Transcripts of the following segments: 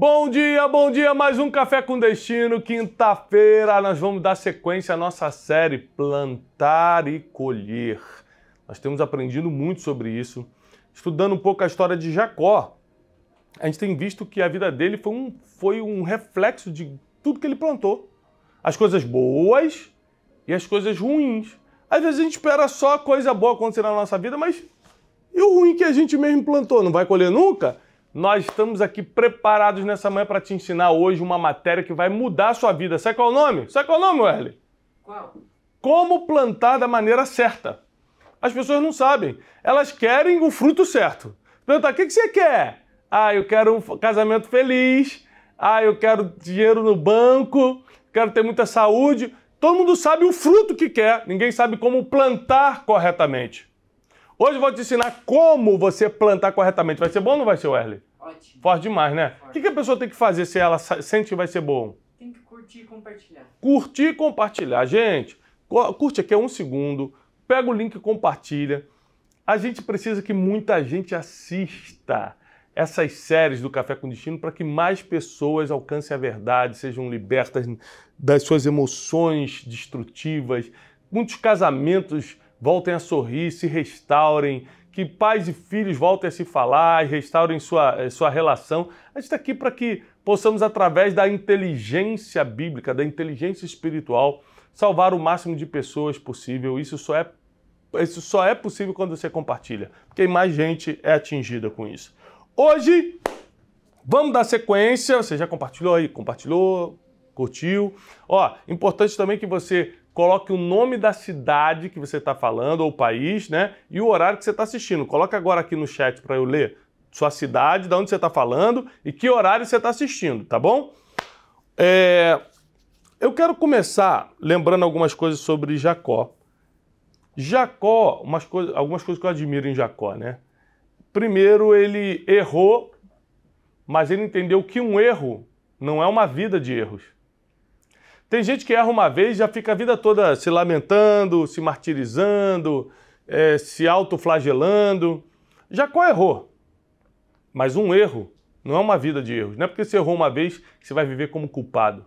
Bom dia, bom dia, mais um Café com Destino. Quinta-feira nós vamos dar sequência à nossa série Plantar e Colher. Nós temos aprendido muito sobre isso, estudando um pouco a história de Jacó. A gente tem visto que a vida dele foi um, foi um reflexo de tudo que ele plantou. As coisas boas e as coisas ruins. Às vezes a gente espera só coisa boa acontecer na nossa vida, mas e o ruim que a gente mesmo plantou? Não vai colher nunca? Nós estamos aqui preparados nessa manhã para te ensinar hoje uma matéria que vai mudar a sua vida. Sabe qual é o nome? Sabe qual é o nome, Werley? Qual? Como plantar da maneira certa. As pessoas não sabem. Elas querem o fruto certo. Perguntar, o que você quer? Ah, eu quero um casamento feliz. Ah, eu quero dinheiro no banco. Quero ter muita saúde. Todo mundo sabe o fruto que quer. Ninguém sabe como plantar corretamente. Hoje eu vou te ensinar como você plantar corretamente. Vai ser bom ou não vai ser, Werley? Ótimo. Forte demais, né? O que, que a pessoa tem que fazer se ela sente que vai ser bom? Tem que curtir e compartilhar. Curtir e compartilhar. Gente, curte aqui é um segundo, pega o link e compartilha. A gente precisa que muita gente assista essas séries do Café com Destino para que mais pessoas alcancem a verdade, sejam libertas das suas emoções destrutivas, muitos casamentos voltem a sorrir, se restaurem, que pais e filhos voltem a se falar e restaurem sua, eh, sua relação. A gente está aqui para que possamos, através da inteligência bíblica, da inteligência espiritual, salvar o máximo de pessoas possível. Isso só é, isso só é possível quando você compartilha, porque mais gente é atingida com isso. Hoje, vamos dar sequência. Você já compartilhou aí? Compartilhou? Curtiu? Ó, importante também que você coloque o nome da cidade que você está falando, ou país, né? E o horário que você está assistindo. Coloca agora aqui no chat para eu ler sua cidade, de onde você está falando e que horário você está assistindo, tá bom? É... Eu quero começar lembrando algumas coisas sobre Jacó. Jacó, umas algumas coisas que eu admiro em Jacó, né? Primeiro, ele errou, mas ele entendeu que um erro não é uma vida de erros. Tem gente que erra uma vez e já fica a vida toda se lamentando, se martirizando, é, se autoflagelando. Jacó errou, mas um erro não é uma vida de erros. Não é porque você errou uma vez que você vai viver como culpado.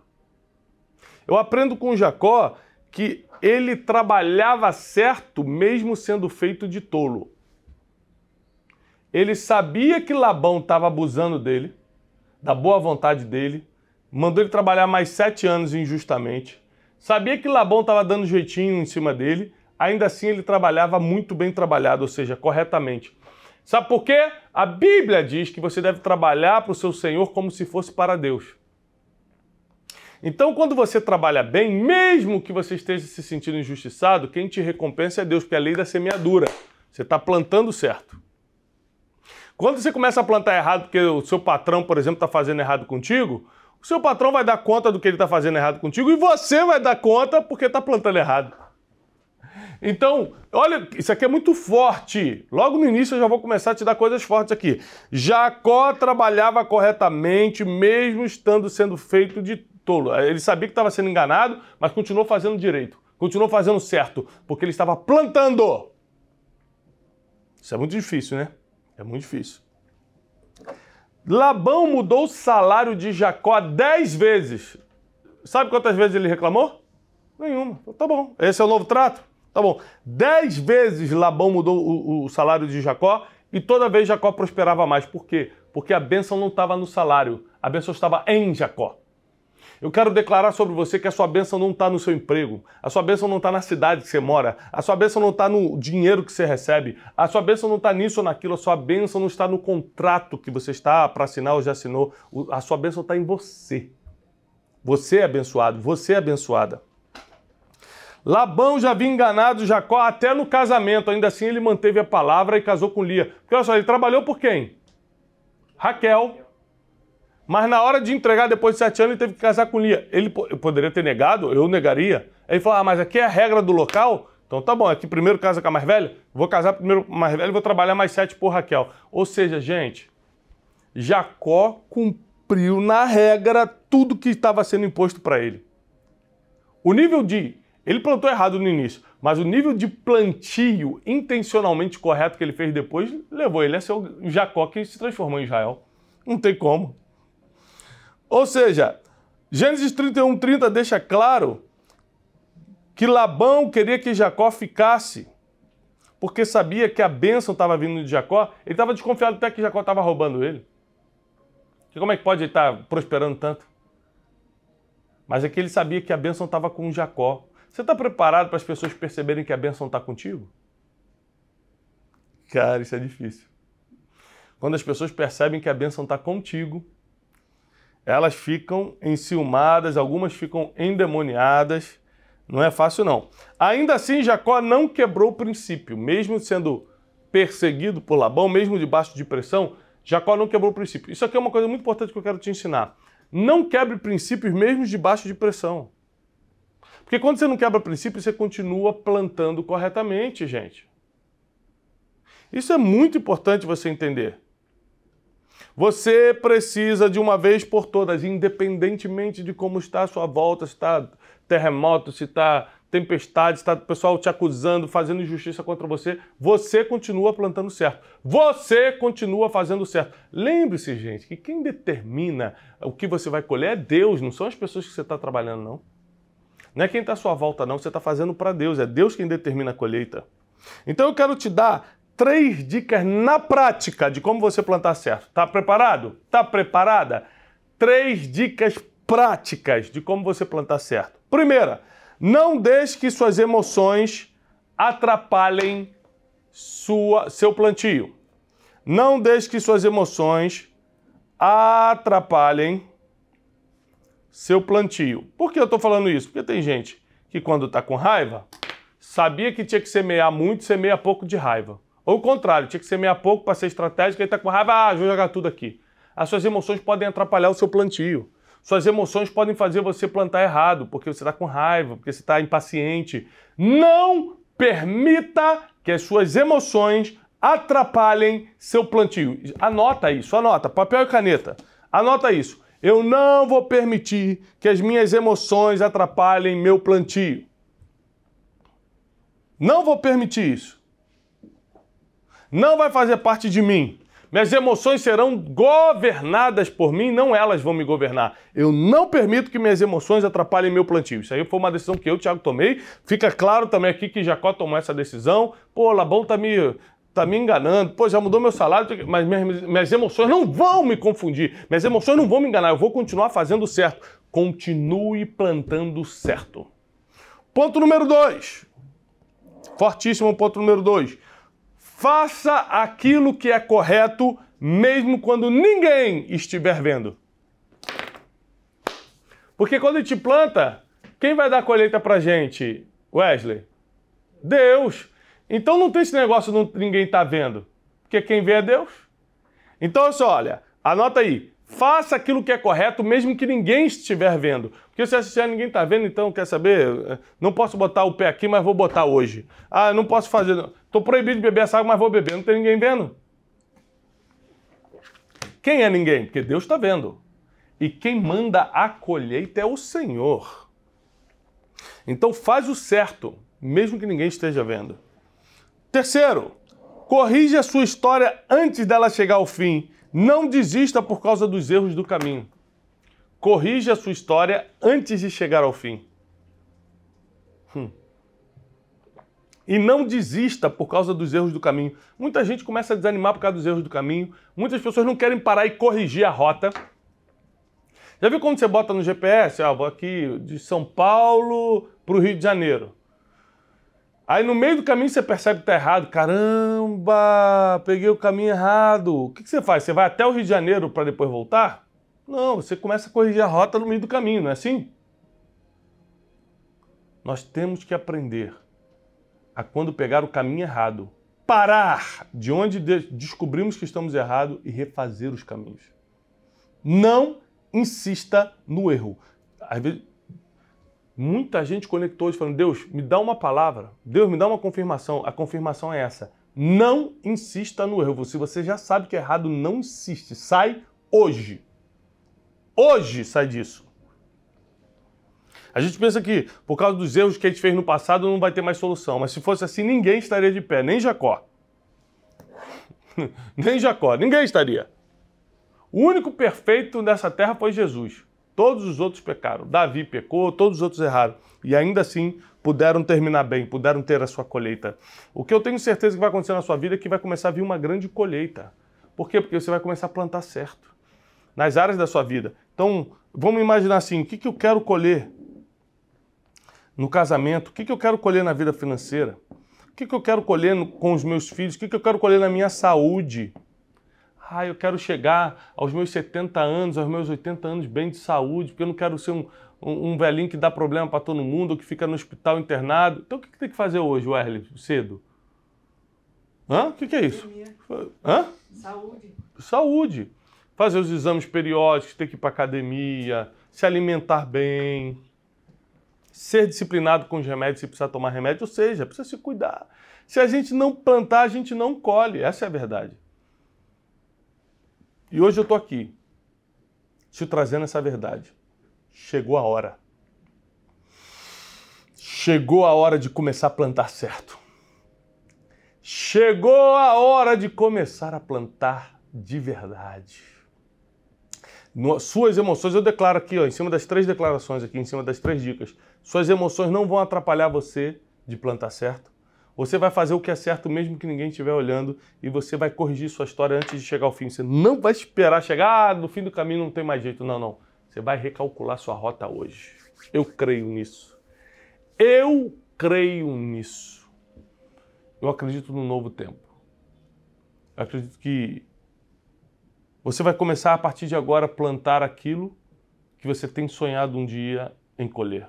Eu aprendo com Jacó que ele trabalhava certo mesmo sendo feito de tolo. Ele sabia que Labão estava abusando dele, da boa vontade dele, mandou ele trabalhar mais sete anos injustamente. Sabia que Labão estava dando jeitinho em cima dele, ainda assim ele trabalhava muito bem trabalhado, ou seja, corretamente. Sabe por quê? A Bíblia diz que você deve trabalhar para o seu Senhor como se fosse para Deus. Então, quando você trabalha bem, mesmo que você esteja se sentindo injustiçado, quem te recompensa é Deus, porque é a lei da semeadura. Você está plantando certo. Quando você começa a plantar errado porque o seu patrão, por exemplo, está fazendo errado contigo, o seu patrão vai dar conta do que ele está fazendo errado contigo e você vai dar conta porque está plantando errado. Então, olha, isso aqui é muito forte. Logo no início eu já vou começar a te dar coisas fortes aqui. Jacó trabalhava corretamente, mesmo estando sendo feito de tolo. Ele sabia que estava sendo enganado, mas continuou fazendo direito, continuou fazendo certo, porque ele estava plantando. Isso é muito difícil, né? É muito difícil. Labão mudou o salário de Jacó dez vezes. Sabe quantas vezes ele reclamou? Nenhuma. Tá bom, esse é o novo trato? Tá bom. Dez vezes Labão mudou o, o salário de Jacó e toda vez Jacó prosperava mais. Por quê? Porque a bênção não estava no salário, a bênção estava em Jacó. Eu quero declarar sobre você que a sua bênção não está no seu emprego, a sua bênção não está na cidade que você mora, a sua bênção não está no dinheiro que você recebe, a sua bênção não está nisso ou naquilo, a sua bênção não está no contrato que você está para assinar ou já assinou, a sua bênção está em você. Você é abençoado, você é abençoada. Labão já havia enganado Jacó até no casamento, ainda assim ele manteve a palavra e casou com Lia. Porque olha só, ele trabalhou por quem? Raquel. Mas na hora de entregar, depois de sete anos, ele teve que casar com Lia. Ele poderia ter negado, eu negaria. Aí ele falou: ah, mas aqui é a regra do local. Então tá bom, aqui primeiro casa com a mais velha, vou casar primeiro com a mais velha e vou trabalhar mais sete por Raquel. Ou seja, gente, Jacó cumpriu na regra tudo que estava sendo imposto para ele. O nível de. Ele plantou errado no início, mas o nível de plantio intencionalmente correto que ele fez depois levou ele a ser o Jacó que se transformou em Israel. Não tem como. Ou seja, Gênesis 31, 30 deixa claro que Labão queria que Jacó ficasse, porque sabia que a bênção estava vindo de Jacó. Ele estava desconfiado até que Jacó estava roubando ele. como é que pode estar tá prosperando tanto? Mas é que ele sabia que a bênção estava com Jacó. Você está preparado para as pessoas perceberem que a bênção está contigo? Cara, isso é difícil. Quando as pessoas percebem que a bênção está contigo, elas ficam enciumadas, algumas ficam endemoniadas. Não é fácil, não. Ainda assim, Jacó não quebrou o princípio. Mesmo sendo perseguido por Labão, mesmo debaixo de pressão, Jacó não quebrou o princípio. Isso aqui é uma coisa muito importante que eu quero te ensinar. Não quebre princípios mesmo debaixo de pressão. Porque quando você não quebra princípio, você continua plantando corretamente, gente. Isso é muito importante você entender. Você precisa de uma vez por todas, independentemente de como está a sua volta, se está terremoto, se está tempestade, se está o pessoal te acusando, fazendo injustiça contra você, você continua plantando certo. Você continua fazendo certo. Lembre-se, gente, que quem determina o que você vai colher é Deus, não são as pessoas que você está trabalhando, não. Não é quem está à sua volta, não. Você está fazendo para Deus. É Deus quem determina a colheita. Então eu quero te dar três dicas na prática de como você plantar certo. Tá preparado? Tá preparada? Três dicas práticas de como você plantar certo. Primeira, não deixe que suas emoções atrapalhem sua, seu plantio. Não deixe que suas emoções atrapalhem seu plantio. Por que eu estou falando isso? Porque tem gente que quando está com raiva, sabia que tinha que semear muito, semeia pouco de raiva. Ou o contrário, tinha que ser meia pouco para ser estratégico, ele está com raiva, ah, vou jogar tudo aqui. As suas emoções podem atrapalhar o seu plantio. Suas emoções podem fazer você plantar errado, porque você está com raiva, porque você está impaciente. Não permita que as suas emoções atrapalhem seu plantio. Anota isso, anota, papel e caneta. Anota isso. Eu não vou permitir que as minhas emoções atrapalhem meu plantio. Não vou permitir isso não vai fazer parte de mim. Minhas emoções serão governadas por mim, não elas vão me governar. Eu não permito que minhas emoções atrapalhem meu plantio. Isso aí foi uma decisão que eu, Thiago, tomei. Fica claro também aqui que Jacó tomou essa decisão. Pô, Labão tá me tá me enganando, pô, já mudou meu salário, mas minhas, minhas, emoções não vão me confundir, minhas emoções não vão me enganar, eu vou continuar fazendo certo. Continue plantando certo. Ponto número dois. Fortíssimo ponto número dois. Faça aquilo que é correto, mesmo quando ninguém estiver vendo. Porque quando a gente planta, quem vai dar a colheita pra gente, Wesley? Deus. Então não tem esse negócio de ninguém tá vendo. Porque quem vê é Deus. Então, olha, anota aí. Faça aquilo que é correto, mesmo que ninguém estiver vendo. Porque se assistir ah, ninguém está vendo, então quer saber? Eh, não posso botar o pé aqui, mas vou botar hoje. Ah, não posso fazer. Estou proibido de beber essa água, mas vou beber. Não tem ninguém vendo. Quem é ninguém? Porque Deus está vendo. E quem manda a colheita é o Senhor. Então faz o certo, mesmo que ninguém esteja vendo. Terceiro, corrija a sua história antes dela chegar ao fim não desista por causa dos erros do caminho. Corrija a sua história antes de chegar ao fim. Hum. E não desista por causa dos erros do caminho. Muita gente começa a desanimar por causa dos erros do caminho. Muitas pessoas não querem parar e corrigir a rota. Já viu quando você bota no GPS? Ah, vou aqui de São Paulo para o Rio de Janeiro. Aí no meio do caminho você percebe que tá errado. Caramba, peguei o caminho errado. O que, que você faz? Você vai até o Rio de Janeiro para depois voltar? Não, você começa a corrigir a rota no meio do caminho, não é assim? Nós temos que aprender a quando pegar o caminho errado, parar de onde descobrimos que estamos errados e refazer os caminhos. Não insista no erro. Às vezes, Muita gente conectou hoje falando: Deus, me dá uma palavra, Deus, me dá uma confirmação. A confirmação é essa. Não insista no erro. Se você já sabe que é errado, não insiste. Sai hoje. Hoje sai disso. A gente pensa que, por causa dos erros que a gente fez no passado, não vai ter mais solução. Mas se fosse assim, ninguém estaria de pé, nem Jacó. nem Jacó, ninguém estaria. O único perfeito dessa terra foi Jesus. Todos os outros pecaram. Davi pecou, todos os outros erraram. E ainda assim puderam terminar bem, puderam ter a sua colheita. O que eu tenho certeza que vai acontecer na sua vida é que vai começar a vir uma grande colheita. Por quê? Porque você vai começar a plantar certo nas áreas da sua vida. Então, vamos imaginar assim: o que, que eu quero colher no casamento? O que, que eu quero colher na vida financeira? O que, que eu quero colher com os meus filhos? O que, que eu quero colher na minha saúde? Ah, eu quero chegar aos meus 70 anos, aos meus 80 anos bem de saúde, porque eu não quero ser um, um, um velhinho que dá problema para todo mundo, ou que fica no hospital internado. Então o que, que tem que fazer hoje, Wesley, cedo? Hã? O que, que é isso? Hã? Saúde. Saúde. Fazer os exames periódicos, ter que ir para academia, se alimentar bem, ser disciplinado com os remédios se precisar tomar remédio, ou seja, precisa se cuidar. Se a gente não plantar, a gente não colhe. Essa é a verdade. E hoje eu estou aqui, te trazendo essa verdade. Chegou a hora. Chegou a hora de começar a plantar certo. Chegou a hora de começar a plantar de verdade. No, suas emoções, eu declaro aqui, ó, em cima das três declarações, aqui em cima das três dicas, suas emoções não vão atrapalhar você de plantar certo. Você vai fazer o que é certo mesmo que ninguém estiver olhando e você vai corrigir sua história antes de chegar ao fim. Você não vai esperar chegar, ah, no fim do caminho não tem mais jeito. Não, não. Você vai recalcular sua rota hoje. Eu creio nisso. Eu creio nisso. Eu acredito no novo tempo. Eu acredito que você vai começar a partir de agora a plantar aquilo que você tem sonhado um dia em colher.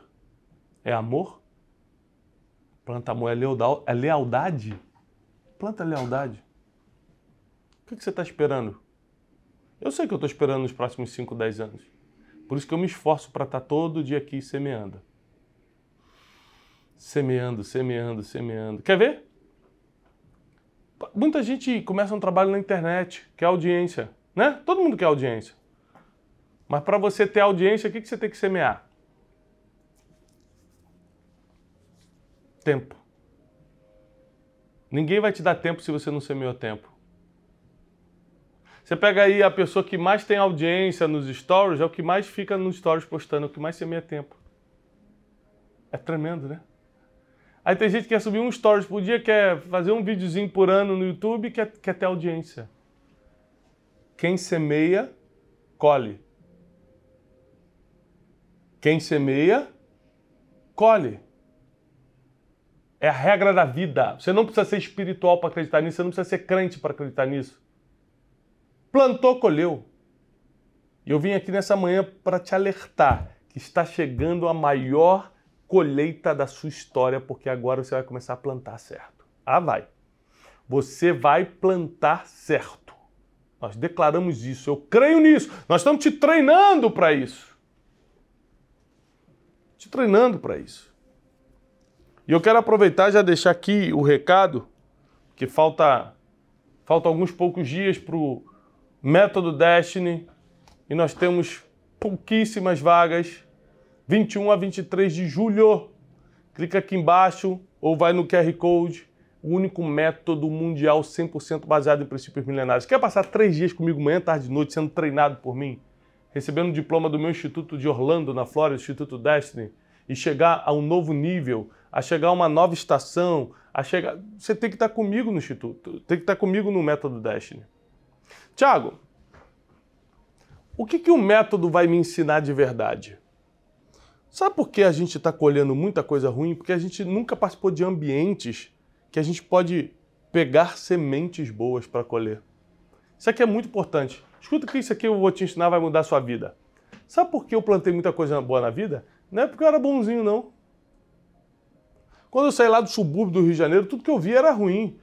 É amor? Planta amor é, é lealdade? Planta lealdade. O que, você está esperando? Eu sei que eu estou esperando nos próximos 5, 10 anos. Por isso que eu me esforço para estar tá todo dia aqui semeando. Semeando, semeando, semeando. Quer ver? Muita gente começa um trabalho na internet, quer audiência, né? Todo mundo quer audiência. Mas para você ter audiência, o que, que você tem que semear? Tempo. Ninguém vai te dar tempo se você não semeou tempo. Você pega aí a pessoa que mais tem audiência nos stories, é o que mais fica nos stories postando, é o que mais semeia tempo. É tremendo, né? Aí tem gente que quer subir um stories por dia, quer fazer um videozinho por ano no YouTube, quer, quer ter audiência. Quem semeia, colhe. Quem semeia, colhe. É a regra da vida. Você não precisa ser espiritual para acreditar nisso, você não precisa ser crente para acreditar nisso. Plantou, colheu. E eu vim aqui nessa manhã para te alertar que está chegando a maior colheita da sua história, porque agora você vai começar a plantar certo. Ah, vai. Você vai plantar certo. Nós declaramos isso. Eu creio nisso. Nós estamos te treinando para isso. Te treinando para isso. E eu quero aproveitar e já deixar aqui o recado, que falta, falta alguns poucos dias para o Método Destiny e nós temos pouquíssimas vagas, 21 a 23 de julho. Clica aqui embaixo ou vai no QR Code, o único método mundial 100% baseado em princípios milenares. Quer passar três dias comigo, manhã, tarde e noite, sendo treinado por mim? Recebendo o um diploma do meu instituto de Orlando, na Flórida, Instituto Destiny, e chegar a um novo nível a chegar uma nova estação, a chegar. Você tem que estar comigo no Instituto, tem que estar comigo no Método Destiny. Tiago, o que, que o método vai me ensinar de verdade? Sabe por que a gente está colhendo muita coisa ruim? Porque a gente nunca participou de ambientes que a gente pode pegar sementes boas para colher. Isso aqui é muito importante. Escuta que isso aqui eu vou te ensinar vai mudar a sua vida. Sabe por que eu plantei muita coisa boa na vida? Não é porque eu era bonzinho, não. Quando eu saí lá do subúrbio do Rio de Janeiro, tudo que eu via era ruim.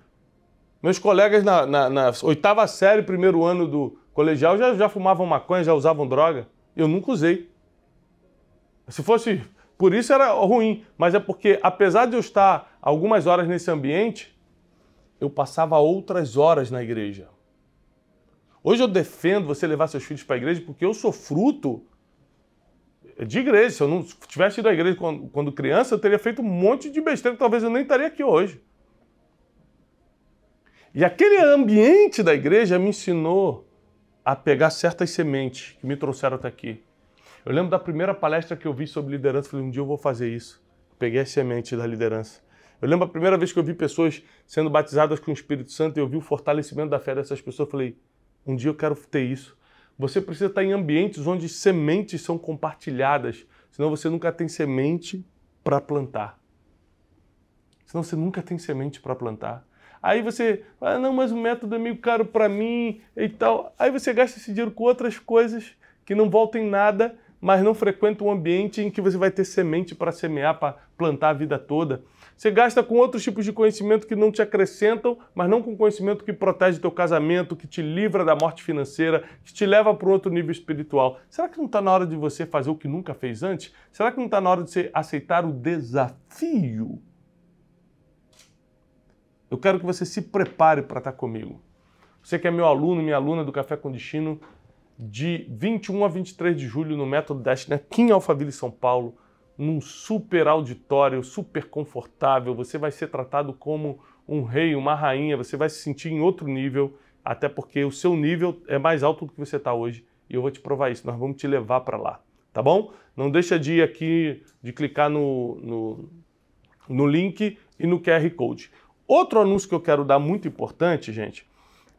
Meus colegas na, na, na oitava série, primeiro ano do colegial, já, já fumavam maconha, já usavam droga. Eu nunca usei. Se fosse por isso era ruim, mas é porque, apesar de eu estar algumas horas nesse ambiente, eu passava outras horas na igreja. Hoje eu defendo você levar seus filhos para a igreja porque eu sou fruto de igreja. Se eu não tivesse ido à igreja quando, quando criança, eu teria feito um monte de besteira que talvez eu nem estaria aqui hoje. E aquele ambiente da igreja me ensinou a pegar certas sementes que me trouxeram até aqui. Eu lembro da primeira palestra que eu vi sobre liderança, falei, um dia eu vou fazer isso. Peguei as sementes da liderança. Eu lembro a primeira vez que eu vi pessoas sendo batizadas com o Espírito Santo e eu vi o fortalecimento da fé dessas pessoas, eu falei, um dia eu quero ter isso. Você precisa estar em ambientes onde sementes são compartilhadas, senão você nunca tem semente para plantar. Senão você nunca tem semente para plantar. Aí você, ah, não, mas o método é meio caro para mim e tal. Aí você gasta esse dinheiro com outras coisas que não voltam em nada, mas não frequenta um ambiente em que você vai ter semente para semear, para plantar a vida toda. Você gasta com outros tipos de conhecimento que não te acrescentam, mas não com conhecimento que protege teu casamento, que te livra da morte financeira, que te leva para outro nível espiritual. Será que não está na hora de você fazer o que nunca fez antes? Será que não está na hora de você aceitar o desafio? Eu quero que você se prepare para estar tá comigo. Você que é meu aluno, minha aluna do Café com Destino, de 21 a 23 de julho no Método Destiny, aqui em Alphaville, São Paulo num super auditório, super confortável, você vai ser tratado como um rei, uma rainha, você vai se sentir em outro nível, até porque o seu nível é mais alto do que você está hoje e eu vou te provar isso, nós vamos te levar para lá, tá bom? Não deixa de ir aqui, de clicar no, no, no link e no QR Code. Outro anúncio que eu quero dar muito importante, gente,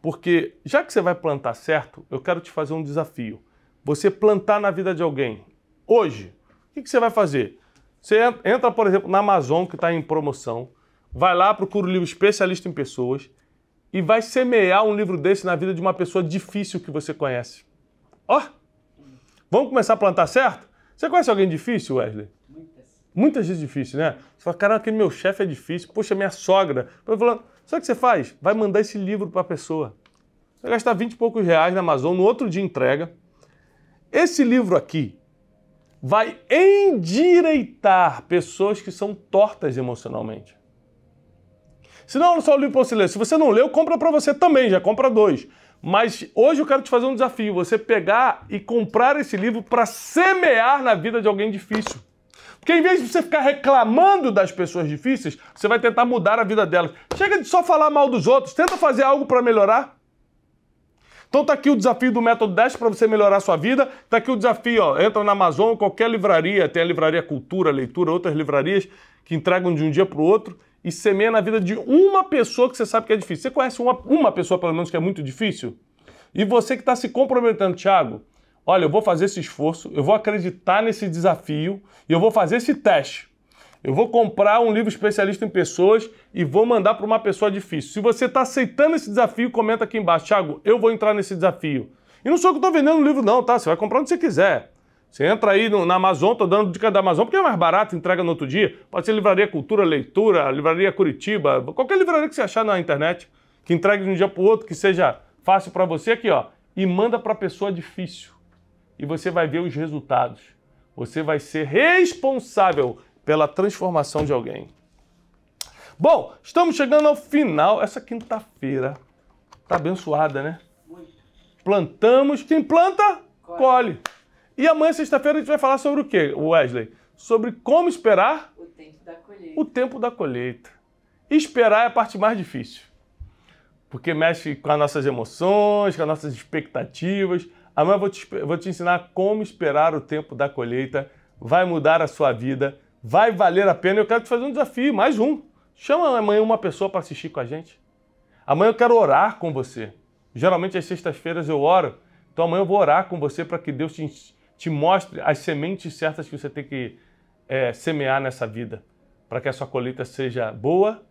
porque já que você vai plantar certo, eu quero te fazer um desafio. Você plantar na vida de alguém hoje, o que, que você vai fazer? Você entra, por exemplo, na Amazon, que está em promoção, vai lá, procura o um livro Especialista em Pessoas e vai semear um livro desse na vida de uma pessoa difícil que você conhece. Ó! Oh, vamos começar a plantar certo? Você conhece alguém difícil, Wesley? Muitas. vezes difícil, né? Você fala, caramba, aquele meu chefe é difícil, poxa, minha sogra. Eu falando, sabe o que você faz? Vai mandar esse livro para a pessoa. Você vai gastar 20 e poucos reais na Amazon, no outro dia entrega. Esse livro aqui, vai endireitar pessoas que são tortas emocionalmente. Se não, só livro você silêncio. Se você não leu, compra para você também, já compra dois. Mas hoje eu quero te fazer um desafio: você pegar e comprar esse livro para semear na vida de alguém difícil. Porque em vez de você ficar reclamando das pessoas difíceis, você vai tentar mudar a vida delas. Chega de só falar mal dos outros, tenta fazer algo para melhorar. Então tá aqui o desafio do método 10 para você melhorar a sua vida. Tá aqui o desafio, ó, entra na Amazon, qualquer livraria, tem a livraria Cultura, Leitura, outras livrarias que entregam de um dia para o outro e semeia na vida de uma pessoa que você sabe que é difícil. Você conhece uma, uma pessoa, pelo menos, que é muito difícil? E você que está se comprometendo, Thiago, olha, eu vou fazer esse esforço, eu vou acreditar nesse desafio e eu vou fazer esse teste. Eu vou comprar um livro especialista em pessoas e vou mandar para uma pessoa difícil. Se você está aceitando esse desafio, comenta aqui embaixo. Thiago, eu vou entrar nesse desafio. E não sou eu que estou vendendo o livro, não, tá? Você vai comprar onde você quiser. Você entra aí no, na Amazon, estou dando dica da Amazon, porque é mais barato, entrega no outro dia. Pode ser Livraria Cultura, Leitura, Livraria Curitiba, qualquer livraria que você achar na internet, que entregue de um dia para o outro, que seja fácil para você aqui, ó. E manda para a pessoa difícil. E você vai ver os resultados. Você vai ser responsável pela transformação de alguém. Bom, estamos chegando ao final. Essa quinta-feira tá abençoada, né? Muito. Plantamos, quem planta, colhe. colhe. E amanhã, sexta-feira, a gente vai falar sobre o quê, Wesley? Sobre como esperar o tempo da colheita. O tempo da colheita. Esperar é a parte mais difícil. Porque mexe com as nossas emoções, com as nossas expectativas. Amanhã eu vou te, vou te ensinar como esperar o tempo da colheita. Vai mudar a sua vida. Vai valer a pena. Eu quero te fazer um desafio, mais um. Chama amanhã uma pessoa para assistir com a gente. Amanhã eu quero orar com você. Geralmente às sextas-feiras eu oro, então amanhã eu vou orar com você para que Deus te, te, mostre as sementes certas que você tem que é, semear nessa vida, para que a sua colheita seja boa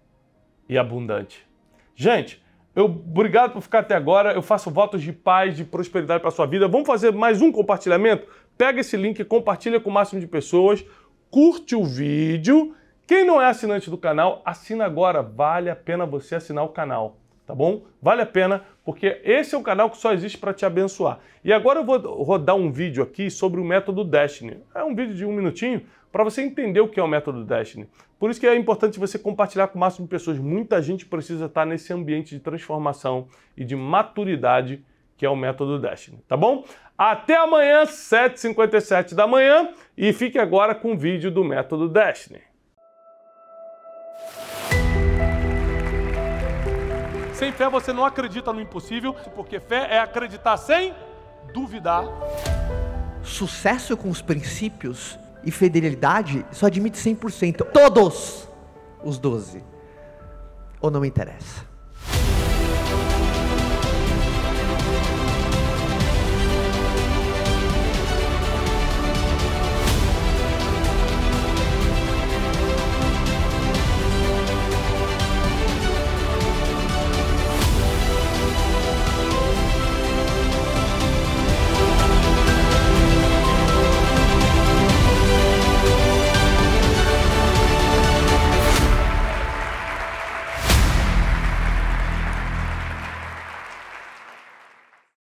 e abundante. Gente, eu obrigado por ficar até agora. Eu faço votos de paz, de prosperidade para sua vida. Vamos fazer mais um compartilhamento? Pega esse link, compartilha com o máximo de pessoas curte o vídeo. Quem não é assinante do canal, assina agora. Vale a pena você assinar o canal, tá bom? Vale a pena, porque esse é um canal que só existe para te abençoar. E agora eu vou rodar um vídeo aqui sobre o método Destiny. É um vídeo de um minutinho para você entender o que é o método Destiny. Por isso que é importante você compartilhar com o máximo de pessoas. Muita gente precisa estar nesse ambiente de transformação e de maturidade que é o método Destiny, tá bom? Até amanhã, 7h57 da manhã, e fique agora com o vídeo do método Destiny. Sem fé você não acredita no impossível, porque fé é acreditar sem duvidar. Sucesso com os princípios e fidelidade só admite 100%. Todos os 12. Ou não me interessa.